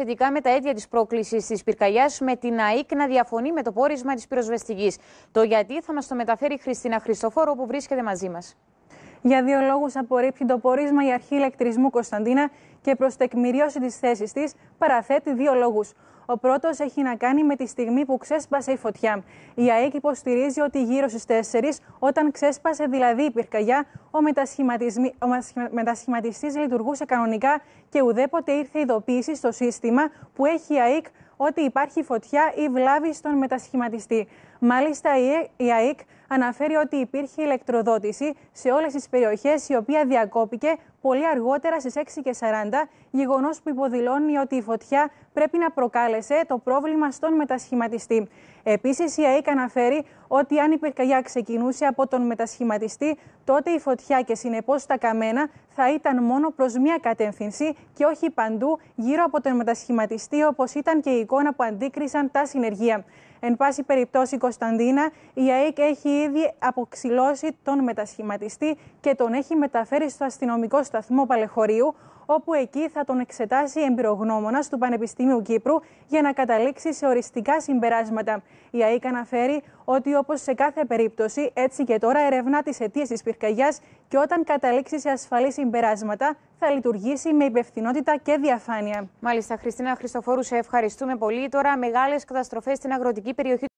σχετικά με τα αίτια της πρόκλησης της πυρκαγιάς με την ΑΕΚ να διαφωνεί με το πόρισμα της πυροσβεστικής. Το γιατί θα μας το μεταφέρει η Χριστίνα Χριστοφόρο που βρίσκεται μαζί μας. Για δύο λόγους απορρίπτει το πόρισμα η αρχή ηλεκτρισμού Κωνσταντίνα και προς τεκμηρίωση της θέσης της παραθέτει δύο λόγους. Ο πρώτος έχει να κάνει με τη στιγμή που ξέσπασε η φωτιά. Η ΑΕΚ υποστηρίζει ότι γύρω στις 4, όταν ξέσπασε δηλαδή η πυρκαγιά, ο, ο μετασχηματιστής λειτουργούσε κανονικά και ουδέποτε ήρθε ειδοποίηση στο σύστημα που έχει η ΑΕΚ ότι υπάρχει φωτιά ή βλάβη στον μετασχηματιστή. Μάλιστα, ΕΕ, η ΑΕΚ αναφέρει ότι υπήρχε ηλεκτροδότηση σε όλες τις περιοχές, η οποία διακόπηκε πολύ αργότερα στις 6 και γεγονός που υποδηλώνει ότι η φωτιά πρέπει να προκάλεσε το πρόβλημα στον μετασχηματιστή. Επίσης, η ΑΕΚ αναφέρει ότι αν η πυρκαγιά ξεκινούσε από τον μετασχηματιστή, τότε η φωτιά και συνεπώς τα καμένα θα ήταν μόνο προς μία κατεύθυνση και όχι παντού γύρω από τον μετασχηματιστή, όπως ήταν και η εικόνα που αντίκρισαν τα συνεργεία. Εν πάση περιπτώσει, Κωνσταντίνα, η ΑΕΚ έχει ήδη αποξηλώσει τον μετασχηματιστή και τον έχει μεταφέρει στο αστυνομικό σταθμό Παλεχωρίου όπου εκεί θα τον εξετάσει εμπειρογνώμονας του Πανεπιστημίου Κύπρου για να καταλήξει σε οριστικά συμπεράσματα. Η ΑΕΚ αναφέρει ότι όπως σε κάθε περίπτωση, έτσι και τώρα ερευνά τις αιτίες της πυρκαγιάς και όταν καταλήξει σε ασφαλή συμπεράσματα, θα λειτουργήσει με υπευθυνότητα και διαφάνεια. Μάλιστα, Χριστίνα Χριστοφόρου, σε ευχαριστούμε πολύ. Τώρα, μεγάλες καταστροφές στην αγροτική περιοχή.